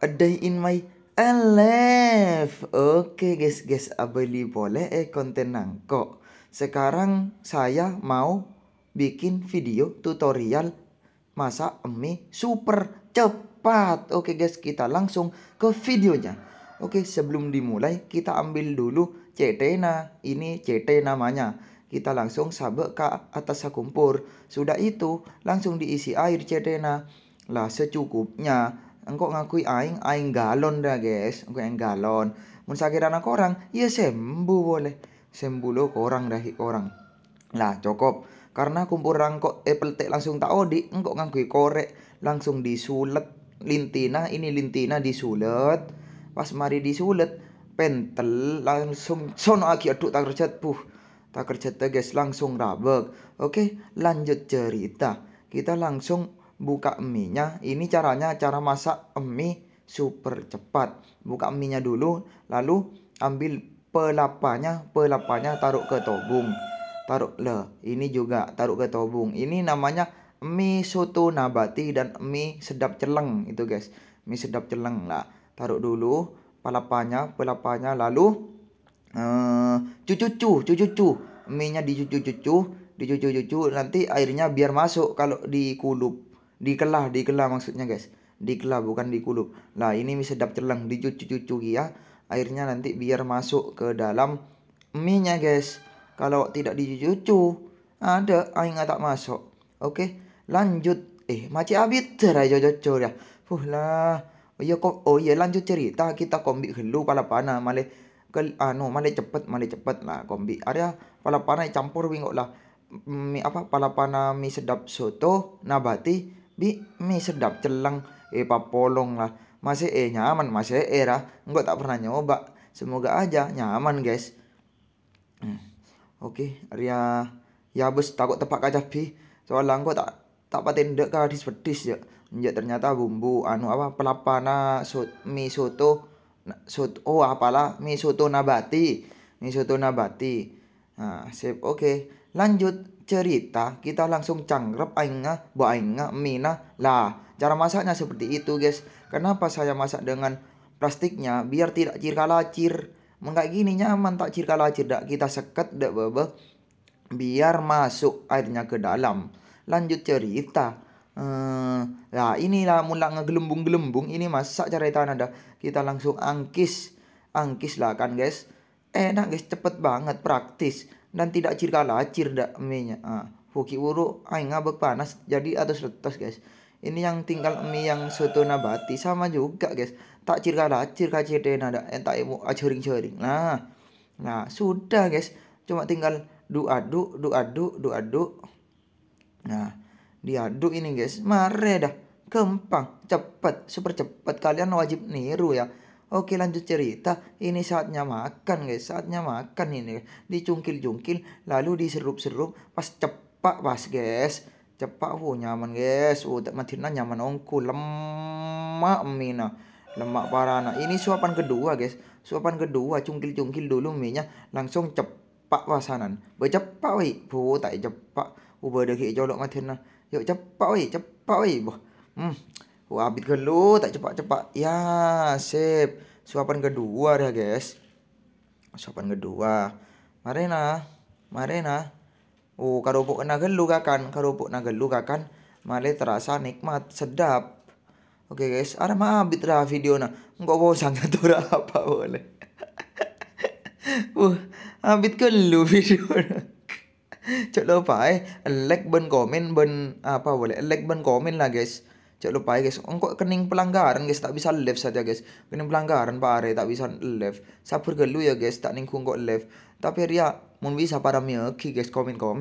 A Day in My Life. Oke okay, guys, guys, abeli boleh eh konten nangko. Sekarang saya mau bikin video tutorial masak mie super cepat. Oke okay, guys, kita langsung ke videonya. Oke, okay, sebelum dimulai kita ambil dulu cetena. Ini CT namanya. Kita langsung sabek ke atas sakumpur. Sudah itu, langsung diisi air cetena. Lah secukupnya engkau ngakui aing aing galon dah guys engkau aing galon mun sakiran aku orang ya sembuh boleh sembuh lo orang dah orang lah cukup karena kumpul rangkok apple eh, tek langsung tak odi engkau ngakui korek langsung disulet lintina ini lintina disulet pas mari disulet pentel langsung sono aki aduk tak kerjat puh tak kerja tegas langsung rabek. Oke, lanjut cerita. Kita langsung buka eminya. Ini caranya cara masak emi super cepat. Buka eminya dulu, lalu ambil pelapanya, pelapanya taruh ke tobung. Taruh le, ini juga taruh ke tobung. Ini namanya mie soto nabati dan mie sedap celeng itu guys. Mie sedap celeng lah. Taruh dulu pelapanya, pelapanya lalu eh cucu-cucu, cucu-cucu. Mie-nya dicucu-cucu, dicucu-cucu nanti airnya biar masuk kalau di kulup dikelah dikelah maksudnya guys dikelah bukan dikulup lah ini mie sedap celeng dicucu-cucu ya airnya nanti biar masuk ke dalam mie nya guys kalau tidak dicucu ada airnya tak masuk oke lanjut eh macam abis cerai jojo ya fuh lah oh iya kok oh iya lanjut cerita kita kombi helu pala panah malah ke anu malah cepet malah cepet lah kombi area pala panah campur wingok lah mie apa pala panah mie sedap soto nabati bi mie sedap celeng eh papolong lah masih eh nyaman masih eh lah enggak tak pernah nyoba semoga aja nyaman guys hmm. oke okay, Ria ya, ya bus takut tepak kaca bi soalnya enggak tak tak paten dek kah pedis ya ya ternyata bumbu anu apa pelapana so, mie soto soto oh apalah mie soto nabati mie soto nabati Nah, sip. Oke, okay. lanjut cerita. Kita langsung cangrep aingah, bu ainga, mina. Lah, cara masaknya seperti itu, guys. Kenapa saya masak dengan plastiknya biar tidak cirkalacir. Enggak gini nyaman tak cirkalacir dak kita seket dak bebe biar masuk airnya ke dalam. Lanjut cerita. Hmm, nah inilah mula ngegelembung-gelembung ini masak cara tanah Kita langsung angkis. Angkis lah kan guys enak guys cepet banget praktis dan tidak cirka lacir dak mie nya ah. Fuki uru aing ngabek panas jadi atas letos guys ini yang tinggal mie yang soto nabati sama juga guys tak cirka lacir kacete nada entak ibu acuring acuring nah nah sudah guys cuma tinggal du aduk du aduk du aduk nah diaduk ini guys mare dah kempang cepet super cepet kalian wajib niru ya Oke lanjut cerita, ini saatnya makan guys, saatnya makan ini. Dicungkil-jungkil, lalu diserup-serup, pas cepak pas guys. Cepak wu nyaman guys, tak matina nyaman ongku, lemak mina. Lemak parana. Ini suapan kedua guys, suapan kedua cungkil-cungkil dulu minyak, langsung cepak pasanan Becepak wih, bu tak cepak. Ubah degi colok matina. Yuk cepak wih, cepak wih. Hmm, Wah Wabit gelu tak cepat-cepat. Ya, sip. Suapan kedua dah, guys. Suapan kedua. marina marina Oh, karupuk enak gelu kakan, karupuk na gelu kakan. Male terasa nikmat, sedap. Oke okay, guys, ada maabit lah video na. Enggak bosan tuh apa boleh. uh, abit gelu video na. Cok lupa eh, like ben komen ben apa boleh, like ben komen lah guys. Jangan lupa ya, guys, engkau kening pelanggaran guys, tak bisa left saja guys. Kening pelanggaran pare, tak bisa left. Sabar gelu ya guys, tak ningkung kok left. Tapi ria, ya, mungkin bisa pada mereka guys komen komen.